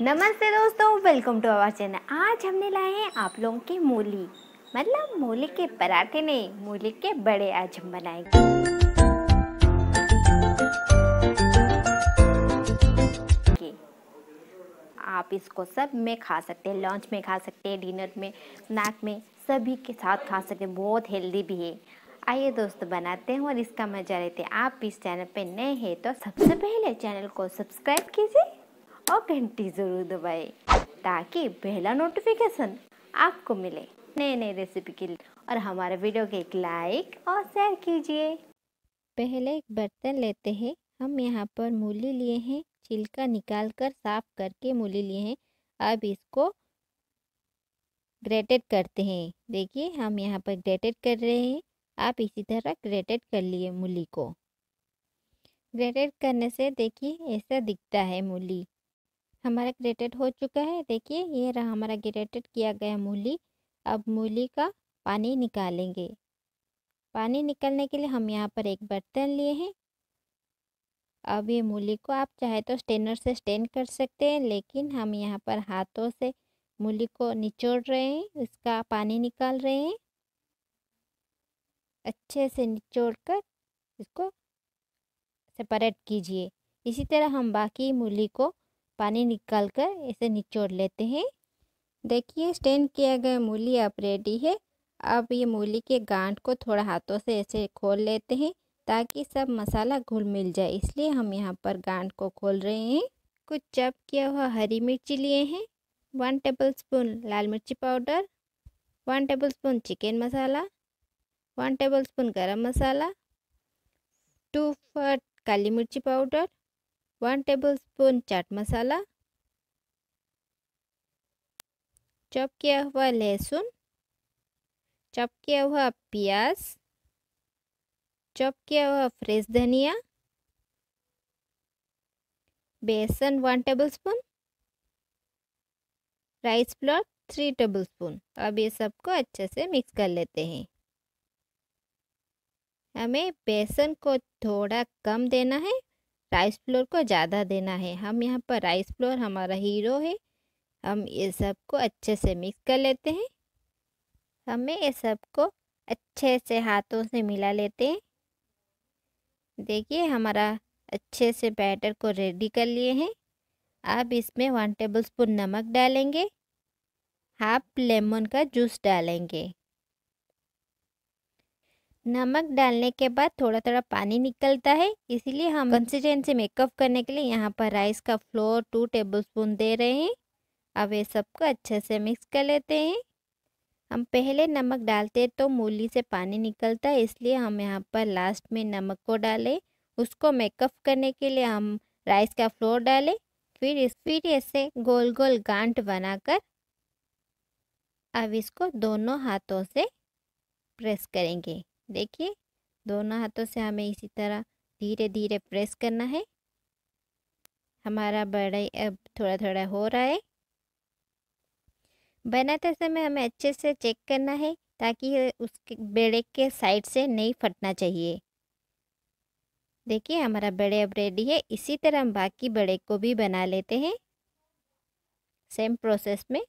नमस्ते दोस्तों welcome to our channel आज हमने लाए हैं आप लोगों की मूली मतलब मूली के पराठे नहीं मूली के बड़े आज हम बनाएंगे आप इसको सब में खा सकते हैं लंच में खा सकते हैं डिनर में स्नैक में सभी के साथ खा सकते हैं बहुत हेल्दी भी है आइए दोस्तों बनाते हैं और इसका मजा लेते हैं आप इस चैनल पे नए हैं तो सबसे पहले चैनल को सब्सक्राइब कीजिए और घंटी ज़रूर दबाए ताकि पहला नोटिफिकेशन आपको मिले नए नए रेसिपी के लिए और हमारे वीडियो के एक लाइक और शेयर कीजिए पहले एक बर्तन लेते हैं हम यहाँ पर मूली लिए हैं छिलका निकाल कर साफ करके मूली लिए हैं अब इसको ग्रेटेड करते हैं देखिए हम यहाँ पर ग्रेटेड कर रहे हैं आप इसी तरह ग्रेटेड कर लिए मूली को ग्रेटेड करने से देखिए ऐसा दिखता है मूली हमारा ग्रेटेड हो चुका है देखिए ये रहा हमारा ग्रेटेड किया गया मूली अब मूली का पानी निकालेंगे पानी निकालने के लिए हम यहाँ पर एक बर्तन लिए हैं अब ये मूली को आप चाहे तो स्टेनर से स्टेन कर सकते हैं लेकिन हम यहाँ पर हाथों से मूली को निचोड़ रहे हैं इसका पानी निकाल रहे हैं अच्छे से निचोड़ कर इसको सेपरेट कीजिए इसी तरह हम बाकी मूली को पानी निकाल कर इसे निचोड़ लेते हैं देखिए स्टैंड किया गया मूली अब रेडी है अब ये मूली के गांठ को थोड़ा हाथों से ऐसे खोल लेते हैं ताकि सब मसाला घुल मिल जाए इसलिए हम यहाँ पर गांठ को खोल रहे हैं कुछ चप किया हुआ हरी मिर्ची लिए हैं वन टेबल स्पून लाल मिर्ची powder one tablespoon chicken masala one tablespoon garam masala two फर्ट काली मिर्ची powder one tablespoon chaat masala chop किया हुआ लहसुन चॉप किया हुआ प्याज चॉप किया हुआ फ्रेश धनिया बेसन one tablespoon rice flour three tablespoon अब ये सबको अच्छे से मिक्स कर लेते हैं हमें बेसन को थोड़ा कम देना है राइस फ्लोर को ज़्यादा देना है हम यहाँ पर राइस फ्लोर हमारा हीरो है हम ये सब को अच्छे से मिक्स कर लेते हैं हमें ये सब को अच्छे से हाथों से मिला लेते हैं देखिए हमारा अच्छे से बैटर को रेडी कर लिए हैं अब इसमें वन टेबल स्पून नमक डालेंगे हाफ लेमन का जूस डालेंगे नमक डालने के बाद थोड़ा थोड़ा पानी निकलता है इसीलिए हम कंसिस्टेंसी मेकअप करने के लिए यहाँ पर राइस का फ्लोर टू टेबलस्पून दे रहे हैं अब ये सबको अच्छे से मिक्स कर लेते हैं हम पहले नमक डालते तो मूली से पानी निकलता है इसलिए हम यहाँ पर लास्ट में नमक को डालें उसको मेकअप करने के लिए हम राइस का फ्लोर डालें फिर इस फिर ऐसे गोल गोल गांठ बनाकर अब इसको दोनों हाथों से प्रेस करेंगे देखिए दोनों हाथों से हमें इसी तरह धीरे धीरे प्रेस करना है हमारा बड़ा अब थोड़ा थोड़ा हो रहा है बनाते समय हमें अच्छे से चेक करना है ताकि उसके बेड़े के साइड से नहीं फटना चाहिए देखिए हमारा बड़े अब रेडी है इसी तरह हम बाकी बड़े को भी बना लेते हैं सेम प्रोसेस में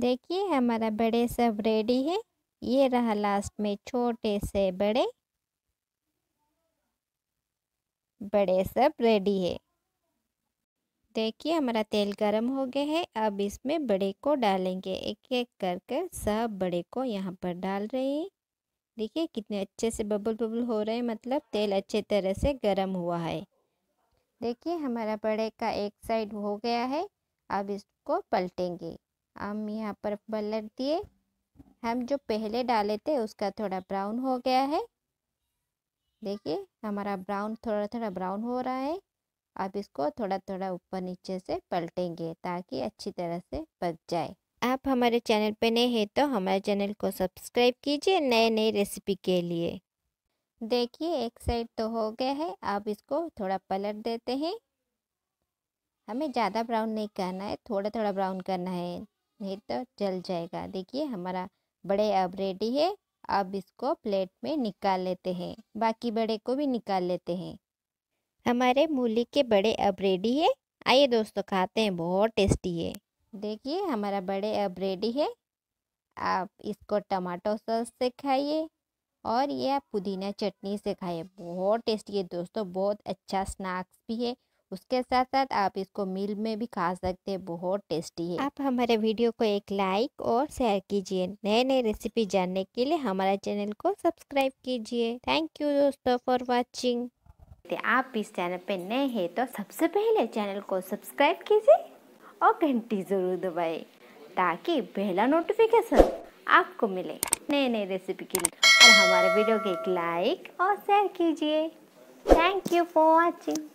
देखिए हमारा बड़े सब रेडी है ये रहा लास्ट में छोटे से बड़े बड़े सब रेडी है देखिए हमारा तेल गरम हो गया है अब इसमें बड़े को डालेंगे एक एक कर कर सब बड़े को यहाँ पर डाल रहे हैं देखिए कितने अच्छे से बबल बबल हो रहे हैं मतलब तेल अच्छे तरह से गरम हुआ है देखिए हमारा बड़े का एक साइड हो गया है अब इसको पलटेंगे हम यहाँ पर पलट दिए हम जो पहले डाले थे उसका थोड़ा ब्राउन हो गया है देखिए हमारा ब्राउन थोड़ा थोड़ा ब्राउन हो रहा है अब इसको थोड़ा थोड़ा ऊपर नीचे से पलटेंगे ताकि अच्छी तरह से पक जाए आप हमारे चैनल पर नए हैं तो हमारे चैनल को सब्सक्राइब कीजिए नए नए रेसिपी के लिए देखिए एक साइड तो हो गया है अब इसको थोड़ा पलट देते हैं हमें ज़्यादा ब्राउन नहीं करना है थोड़ा थोड़ा ब्राउन करना है नहीं तो जल जाएगा देखिए हमारा बड़े अब रेडी है अब इसको प्लेट में निकाल लेते हैं बाकी बड़े को भी निकाल लेते हैं हमारे मूली के बड़े अब रेडी है आइए दोस्तों खाते हैं बहुत टेस्टी है देखिए हमारा बड़े अब रेडी है आप इसको टमाटो सॉस से खाइए और यह पुदीना चटनी से खाइए बहुत टेस्टी है दोस्तों बहुत अच्छा स्नैक्स भी है उसके साथ साथ आप इसको मील में भी खा सकते हैं बहुत टेस्टी है आप हमारे वीडियो को एक लाइक और शेयर कीजिए नए नए रेसिपी जानने के लिए हमारे चैनल को सब्सक्राइब कीजिए थैंक यू दोस्तों फॉर वॉचिंग आप इस चैनल पर नए हैं तो सबसे पहले चैनल को सब्सक्राइब कीजिए और घंटी ज़रूर दबाए ताकि पहला नोटिफिकेशन आपको मिले नए नए रेसिपी के लिए और हमारे वीडियो को एक लाइक और शेयर कीजिए थैंक यू फॉर वॉचिंग